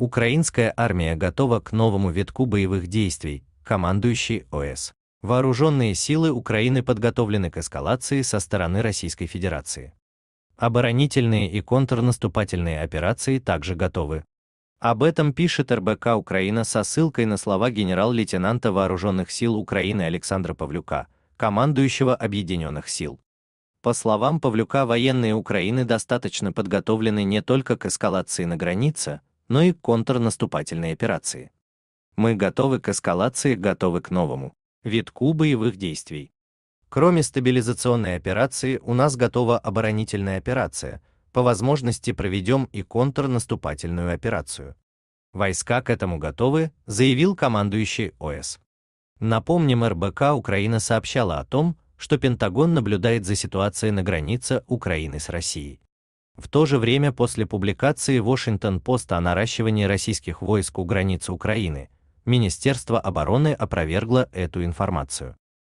Украинская армия готова к новому витку боевых действий, командующий ОС. Вооруженные силы Украины подготовлены к эскалации со стороны Российской Федерации. Оборонительные и контрнаступательные операции также готовы. Об этом пишет РБК Украина со ссылкой на слова генерал-лейтенанта Вооруженных сил Украины Александра Павлюка, командующего Объединенных сил. По словам Павлюка, военные Украины достаточно подготовлены не только к эскалации на границе, но и контрнаступательные операции. Мы готовы к эскалации, готовы к новому витку боевых действий. Кроме стабилизационной операции, у нас готова оборонительная операция, по возможности проведем и контрнаступательную операцию. Войска к этому готовы, заявил командующий ОС. Напомним, РБК Украина сообщала о том, что Пентагон наблюдает за ситуацией на границе Украины с Россией. В то же время после публикации Washington Post о наращивании российских войск у границы Украины, Министерство обороны опровергло эту информацию.